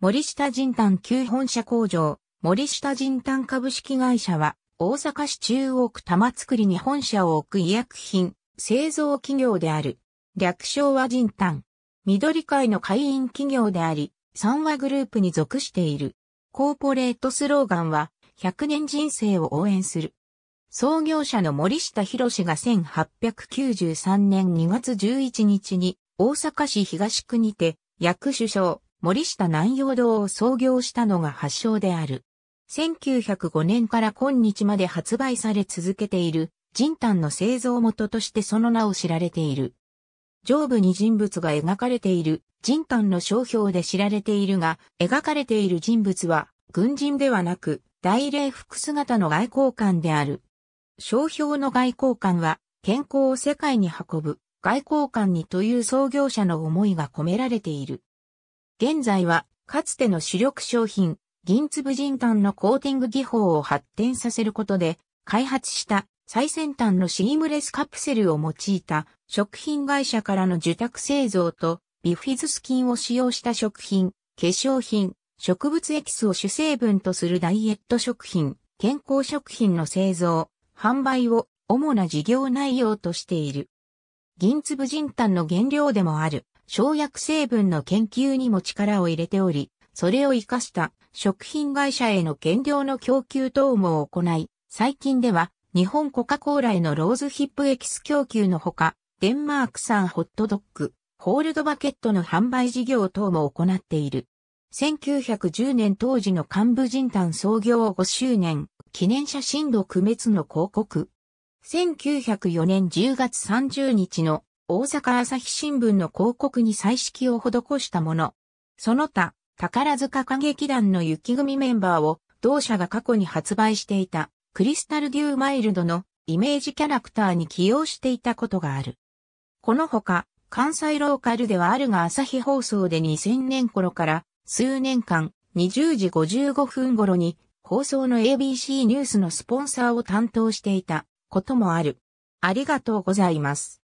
森下人丹旧本社工場、森下人丹株式会社は、大阪市中央区玉造に本社を置く医薬品、製造企業である。略称は人丹。緑会の会員企業であり、三和グループに属している。コーポレートスローガンは、100年人生を応援する。創業者の森下博氏が1893年2月11日に、大阪市東区にて、役首相、森下南洋堂を創業したのが発祥である。1905年から今日まで発売され続けている、人炭の製造元としてその名を知られている。上部に人物が描かれている、人炭の商標で知られているが、描かれている人物は、軍人ではなく、大礼服姿の外交官である。商標の外交官は、健康を世界に運ぶ、外交官にという創業者の思いが込められている。現在は、かつての主力商品、銀粒人炭のコーティング技法を発展させることで、開発した最先端のシームレスカプセルを用いた食品会社からの受託製造とビフィズス菌を使用した食品、化粧品、植物エキスを主成分とするダイエット食品、健康食品の製造、販売を主な事業内容としている。銀粒人炭の原料でもある生薬成分の研究にも力を入れており、それを活かした食品会社への原料の供給等も行い、最近では日本コカ・コーラへのローズヒップエキス供給のほか、デンマーク産ホットドッグ、ホールドバケットの販売事業等も行っている。1910年当時の幹部人丹創業5周年、記念写真度区滅の広告。1904年10月30日の大阪朝日新聞の広告に彩色を施したもの。その他、宝塚歌劇団の雪組メンバーを同社が過去に発売していたクリスタルデューマイルドのイメージキャラクターに起用していたことがある。このほか、関西ローカルではあるが朝日放送で2000年頃から数年間20時55分頃に放送の ABC ニュースのスポンサーを担当していたこともある。ありがとうございます。